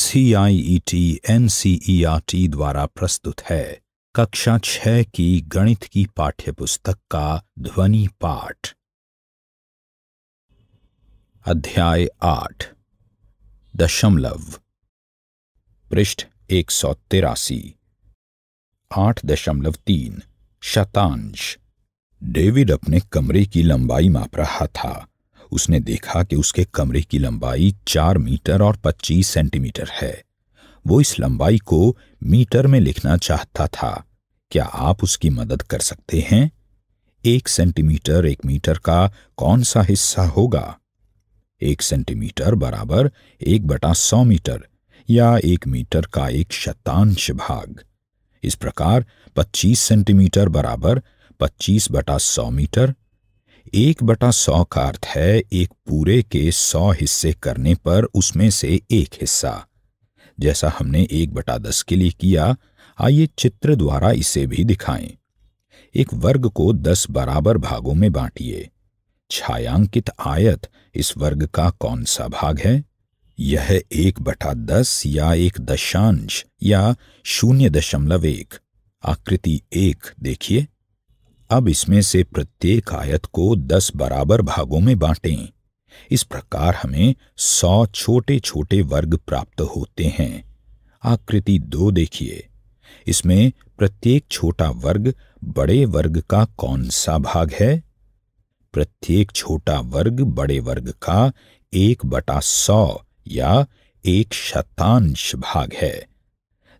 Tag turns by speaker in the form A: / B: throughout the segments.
A: CIET NCERT e e द्वारा प्रस्तुत है कक्षा छह की गणित की पाठ्यपुस्तक का ध्वनि पाठ अध्याय आठ दशमलव पृष्ठ एक सौ तिरासी आठ दशमलव तीन शतांश डेविड अपने कमरे की लंबाई माप रहा था उसने देखा कि उसके कमरे की लंबाई चार मीटर और पच्चीस सेंटीमीटर है वो इस लंबाई को मीटर में लिखना चाहता था क्या आप उसकी मदद कर सकते हैं एक सेंटीमीटर एक मीटर का कौन सा हिस्सा होगा एक सेंटीमीटर बराबर एक बटा सौ मीटर या एक मीटर का एक शतांश भाग इस प्रकार 25 सेंटीमीटर बराबर 25 बटा सौ मीटर एक बटा सौ का अर्थ है एक पूरे के सौ हिस्से करने पर उसमें से एक हिस्सा जैसा हमने एक बटा दस के लिए किया आइए चित्र द्वारा इसे भी दिखाएं। एक वर्ग को दस बराबर भागों में बांटिए छायांकित आयत इस वर्ग का कौन सा भाग है यह एक बटा दस या एक दशांश या शून्य दशमलव एक आकृति एक देखिए अब इसमें से प्रत्येक आयत को दस बराबर भागों में बांटें इस प्रकार हमें सौ छोटे छोटे वर्ग प्राप्त होते हैं आकृति दो देखिए इसमें प्रत्येक छोटा वर्ग बड़े वर्ग का कौन सा भाग है प्रत्येक छोटा वर्ग बड़े वर्ग का एक बटा सौ या एक शतांश भाग है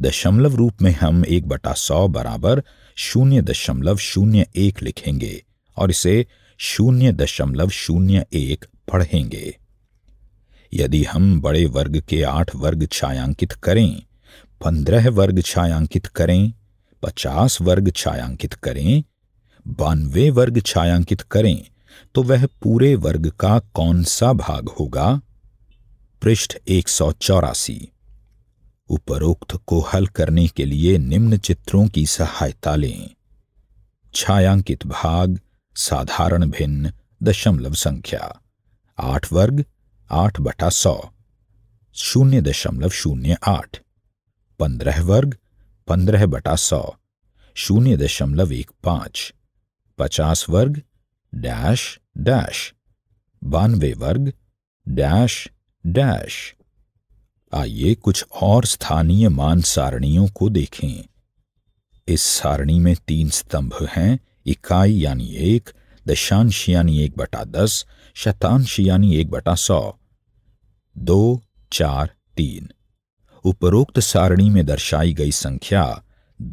A: दशमलव रूप में हम एक बटा सौ बराबर शून्य दशमलव शून्य एक लिखेंगे और इसे शून्य दशमलव शून्य एक पढ़ेंगे यदि हम बड़े वर्ग के आठ वर्ग छायांकित करें पंद्रह वर्ग छायांकित करें पचास वर्ग छायांकित करें बानवे वर्ग छायांकित करें तो वह पूरे वर्ग का कौन सा भाग होगा पृष्ठ एक सौ चौरासी उपरोक्त को हल करने के लिए निम्न चित्रों की सहायता लें छायांकित भाग साधारण भिन्न दशमलव संख्या आठ वर्ग आठ बटा सौ शून्य दशमलव शून्य आठ पंद्रह वर्ग पंद्रह बटा सौ शून्य दशमलव एक पांच पचास वर्ग डैश डैश बानवे वर्ग डैश डैश आइए कुछ और स्थानीय मान सारणियों को देखें इस सारणी में तीन स्तंभ हैं इकाई यानी एक दशांश यानी एक बटा दस शतांश यानी एक बटा सौ दो चार तीन उपरोक्त सारणी में दर्शाई गई संख्या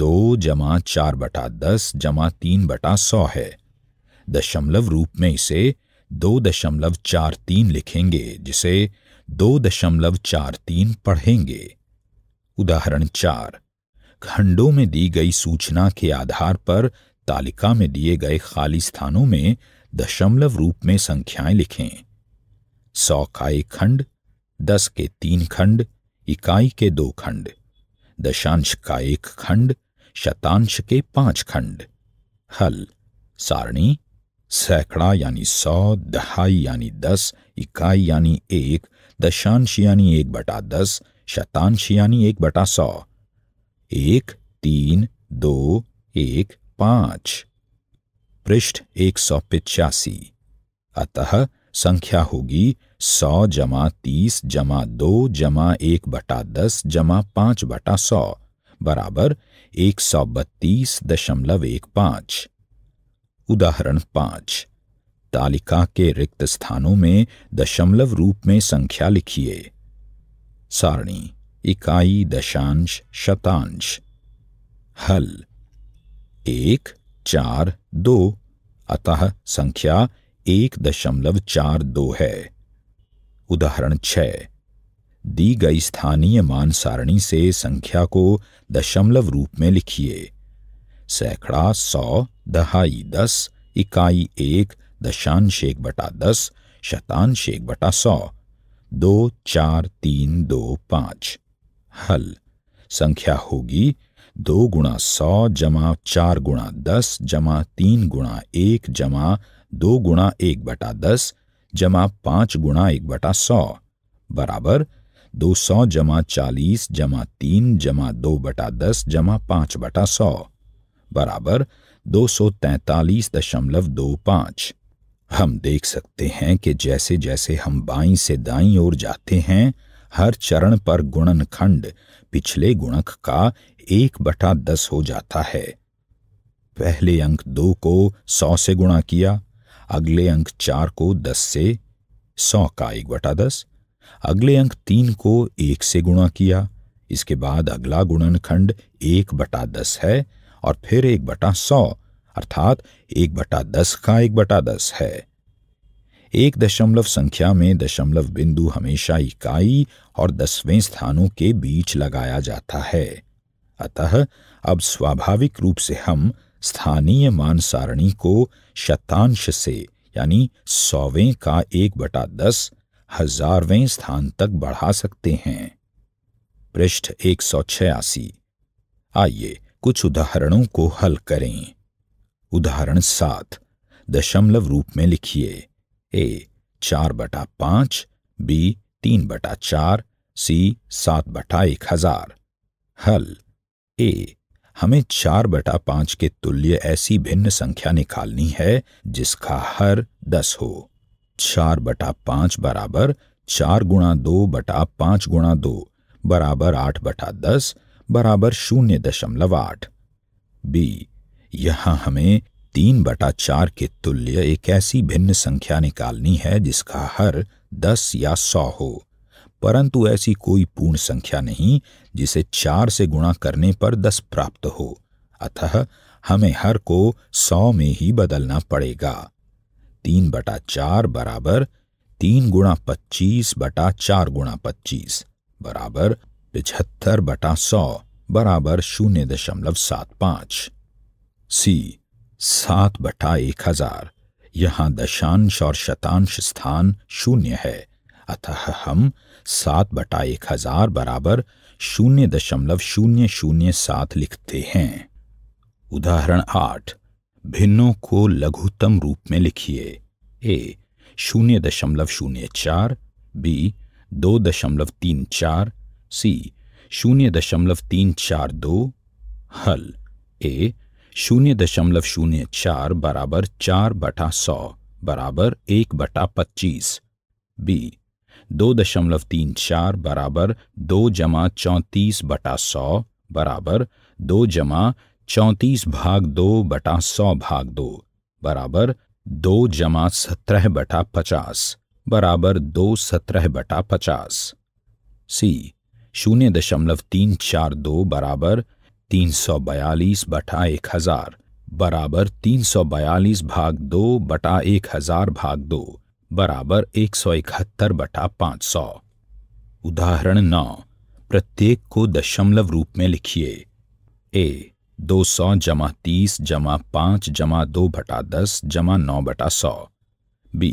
A: दो जमा चार बटा दस जमा तीन बटा सौ है दशमलव रूप में इसे दो दशमलव चार तीन लिखेंगे जिसे दो दशमलव चार तीन पढ़ेंगे उदाहरण चार खंडों में दी गई सूचना के आधार पर तालिका में दिए गए खाली स्थानों में दशमलव रूप में संख्याएं लिखें सौ का एक खंड दस के तीन खंड इकाई के दो खंड दशांश का एक खंड शतांश के पांच खंड हल सारणी सैकड़ा यानी सौ दहाई यानी दस इकाई यानी एक दशांश यानी एक बटा दस शतांश यानी एक बटा सौ एक तीन दो एक पांच पृष्ठ एक सौ पिचासी अतः संख्या होगी सौ जमा तीस जमा दो जमा एक बटा दस जमा पांच बटा सौ बराबर एक सौ बत्तीस दशमलव एक पांच उदाहरण पांच तालिका के रिक्त स्थानों में दशमलव रूप में संख्या लिखिए सारणी इकाई दशांश शतांश हल एक चार दो अतः संख्या एक दशमलव चार दो है उदाहरण छ दी गई स्थानीय मान सारणी से संख्या को दशमलव रूप में लिखिए सैकड़ा सौ दहाई दस इकाई एक दशांश एक बटा दस शतांश एक बटा सौ दो चार तीन दो पाँच हल संख्या होगी दो गुणा सौ जमा चार गुणा दस जमा तीन गुणा एक जमा दो गुणा एक बटा दस जमा पाँच गुणा एक बटा सौ बराबर दो सौ जमा चालीस जमा तीन जमा दो बटा दस जमा पाँच बटा सौ बराबर दो सौ तैतालीस दशमलव दो पाँच हम देख सकते हैं कि जैसे जैसे हम बाई से दाई ओर जाते हैं हर चरण पर गुणनखंड पिछले गुणक का एक बटा दस हो जाता है पहले अंक दो को सौ से गुणा किया अगले अंक चार को दस से सौ का एक बटा दस अगले अंक तीन को एक से गुणा किया इसके बाद अगला गुणनखंड एक बटा दस है और फिर एक बटा सौ अर्थात एक बटा दस का एक बटा दस है एक दशमलव संख्या में दशमलव बिंदु हमेशा इकाई और दसवें स्थानों के बीच लगाया जाता है अतः अब स्वाभाविक रूप से हम स्थानीय मान सारणी को शतांश से यानी सौवें का एक बटा दस हजारवें स्थान तक बढ़ा सकते हैं पृष्ठ एक सौ छियासी आइए कुछ उदाहरणों को हल करें उदाहरण सात दशमलव रूप में लिखिए ए चार बटा पांच बी तीन बटा चार सी सात बटा एक हजार हल ए हमें चार बटा पांच के तुल्य ऐसी भिन्न संख्या निकालनी है जिसका हर दस हो चार बटा पांच बराबर चार गुणा दो बटा पांच गुणा दो बराबर आठ बटा दस बराबर शून्य दशमलव आठ बी यहाँ हमें तीन बटा चार के तुल्य एक ऐसी भिन्न संख्या निकालनी है जिसका हर दस या सौ हो परंतु ऐसी कोई पूर्ण संख्या नहीं जिसे चार से गुणा करने पर दस प्राप्त हो अतः हमें हर को सौ में ही बदलना पड़ेगा तीन बटा चार बराबर तीन गुणा पच्चीस बटा चार गुणा पच्चीस बराबर पिछहत्तर बटा सौ बराबर शून्य दशमलव सात पांच सी सात बटा एक हजार यहां दशांश और शतांश स्थान शून्य है अतः हम सात बटा एक हजार बराबर शून्य दशमलव शून्य शून्य सात लिखते हैं उदाहरण आठ भिन्नों को लघुतम रूप में लिखिए ए शून्य दशमलव शून्य चार बी दो दशमलव तीन चार सी शून्य दशमलव तीन चार दो हल ए शून्य दशमलव शून्य चार बराबर चार बटा सौ बराबर एक बटा पच्चीस बी दो दशमलव तीन चार बराबर दो जमा चौंतीस बटा सौ बराबर दो जमा चौंतीस भाग दो बटा सौ भाग दो बराबर दो जमा सत्रह बटा पचास बराबर दो सत्रह बटा पचास सी शून्य दशमलव तीन चार दो बराबर तीन सौ बयालीस बटा एक हजार बराबर तीन सौ बयालीस भाग दो बटा एक हजार भाग दो बराबर एक सौ इकहत्तर बटा पांच सौ उदाहरण नौ प्रत्येक को दशमलव रूप में लिखिए ए दो सौ जमा तीस जमा पांच जमा दो बटा दस जमा नौ बटा सौ बी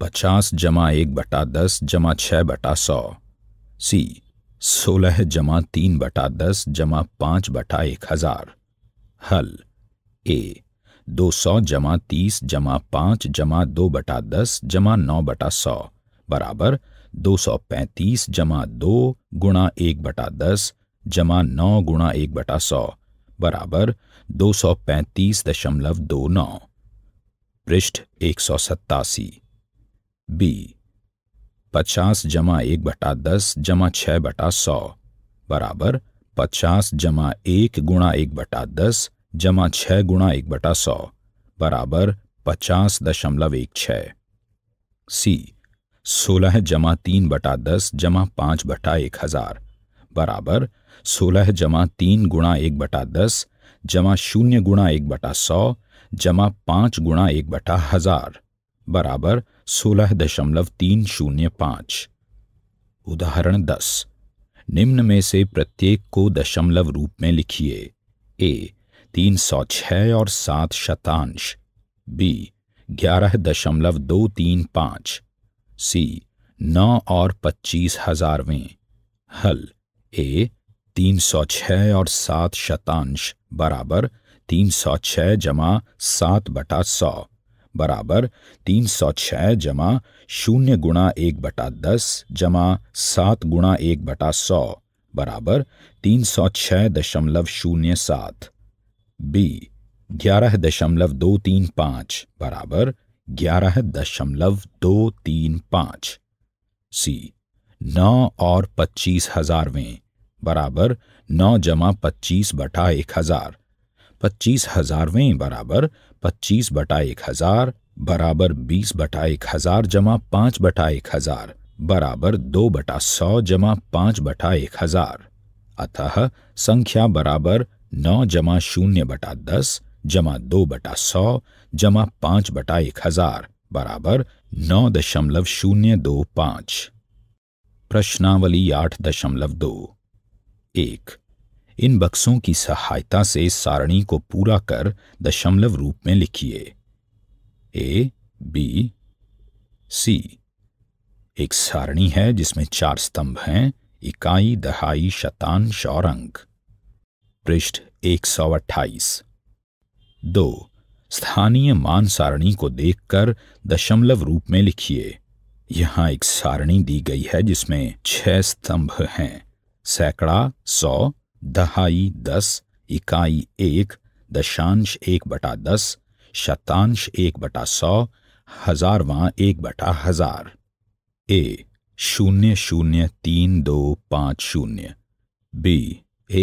A: पचास जमा एक बटा दस जमा छह बटा सौ सी सोलह जमा तीन बटा दस जमा पांच बटा एक हजार हल ए दो सौ जमा तीस जमा पांच जमा दो बटा दस जमा नौ बटा सौ बराबर दो सौ पैंतीस जमा दो गुणा एक बटा दस जमा नौ गुणा एक बटा सौ बराबर दो सौ पैंतीस दशमलव दो नौ पृष्ठ एक सौ सत्तासी बी पचास जमा एक बटा दस जमा छः बटा सौ बराबर पचास जमा एक गुणा एक बटा दस जमा छः गुणा एक बटा सौ बराबर पचास दशमलव एक छः सी सोलह जमा तीन बटा दस जमा पाँच बटा एक हजार बराबर सोलह जमा तीन गुणा एक बटा दस जमा शून्य गुणा एक बटा सौ जमा पाँच गुणा एक बटा हजार बराबर सोलह दशमलव तीन शून्य पांच उदाहरण दस निम्न में से प्रत्येक को दशमलव रूप में लिखिए ए तीन सौ छह और सात शतांश बी ग्यारह दशमलव दो तीन पांच सी नौ और पच्चीस हजारवें हल ए तीन सौ छः और सात शतांश बराबर तीन सौ छ जमा सात बटा सौ बराबर तीन सौ छः जमा शून्य गुणा एक बटा दस जमा सात गुणा एक बटा सौ बराबर तीन सौ छः दशमलव शून्य सात बी ग्यारह दशमलव दो तीन पाँच बराबर ग्यारह दशमलव दो तीन पाँच सी नौ और पच्चीस हजारवें बराबर नौ जमा पच्चीस बटा एक हजार पच्चीस हजारवें बराबर पच्चीस बटा एक हजार बराबर बीस बटा एक हजार जमा पांच बटा एक हजार बराबर दो बटा सौ जमा पांच बटा एक हजार अतः संख्या बराबर नौ जमा शून्य बटा दस जमा दो बटा सौ जमा पांच बटा एक हजार बराबर नौ दशमलव शून्य दो पांच प्रश्नावली आठ दशमलव दो एक इन बक्सों की सहायता से सारणी को पूरा कर दशमलव रूप में लिखिए ए बी सी एक सारणी है जिसमें चार स्तंभ हैं इकाई दहाई शतांश और अंक पृष्ठ अट्ठाईस दो स्थानीय मान सारणी को देखकर दशमलव रूप में लिखिए यहां एक सारणी दी गई है जिसमें छह स्तंभ हैं सैकड़ा सौ दहाई दस इकाई एक दशांश एक बटा दस शतांश एक बटा सौ हजारवां एक बटा हजार ए शून्य शून्य तीन दो पाँच शून्य बी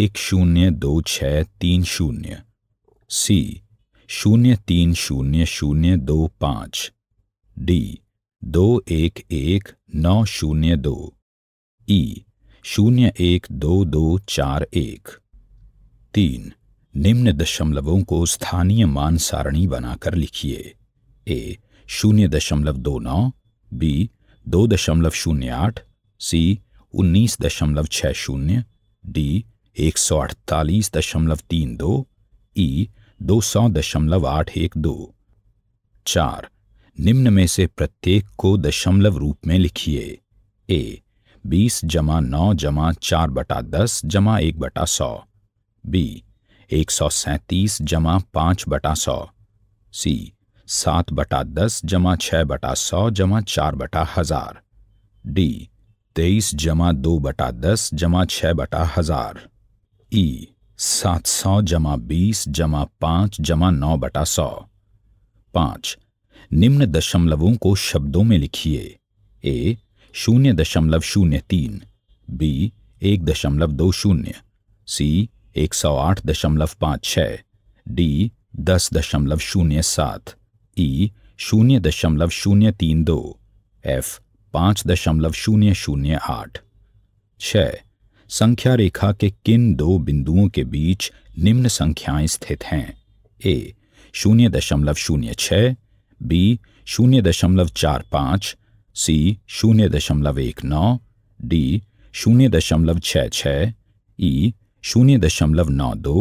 A: एक शून्य दो छ तीन शून्य सी शून्य तीन शून्य शून्य दो पाँच डी दो एक एक नौ शून्य दो ई शून्य एक दो दो चार एक तीन निम्न दशमलवों को स्थानीय मान सारणी बनाकर लिखिए ए शून्य दशमलव दो नौ बी दो दशमलव शून्य आठ सी उन्नीस दशमलव छः शून्य डी एक सौ अड़तालीस दशमलव तीन दो ई दो सौ दशमलव आठ एक दो चार निम्न में से प्रत्येक को दशमलव रूप में लिखिए ए बीस जमा नौ जमा चार बटा दस जमा एक बटा सौ बी एक सौ सैंतीस जमा पाँच बटा सौ सी सात बटा दस जमा छः बटा सौ जमा चार बटा हजार डी तेईस जमा दो बटा दस जमा छः बटा हजार ई सात सौ जमा बीस जमा पाँच जमा नौ बटा सौ पाँच निम्न दशमलवों को शब्दों में लिखिए ए शून्य दशमलव शून्य तीन बी एक दशमलव दो शून्य सी एक सौ आठ दशमलव पाँच छ डी दस दशमलव शून्य सात ई e शून्य दशमलव शून्य तीन दो एफ पाँच दशमलव शून्य शून्य आठ छ संख्या रेखा के किन दो बिंदुओं के बीच निम्न संख्याएं स्थित हैं ए शून्य दशमलव शून्य छ बी शून्य दशमलव चार पाँच सी शून्य दशमलव एक नौ डी शून्य दशमलव छ छः ई शून्य दशमलव नौ दो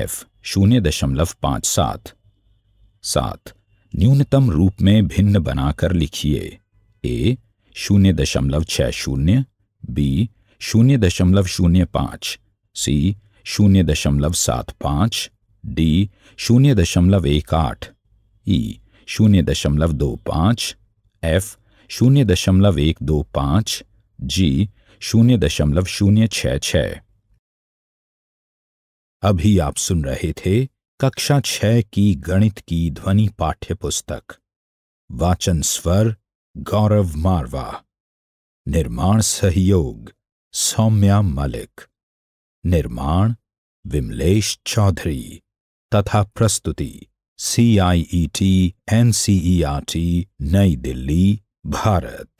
A: एफ शून्य दशमलव पाँच सात सात न्यूनतम रूप में भिन्न बनाकर लिखिए ए शून्य दशमलव छ शून्य बी शून्य दशमलव शून्य पाँच सी शून्य दशमलव सात पाँच डी शून्य दशमलव एक आठ ई शून्य दशमलव दो पाँच एफ शून्य दशमलव एक दो पांच जी शून्य दशमलव शून्य छ छ अभी आप सुन रहे थे कक्षा छह की गणित की ध्वनि पाठ्य पुस्तक वाचन स्वर गौरव मारवा निर्माण सहयोग सौम्या मलिक निर्माण विमलेश चौधरी तथा प्रस्तुति C I E T N C E R T Nai Delhi Bharat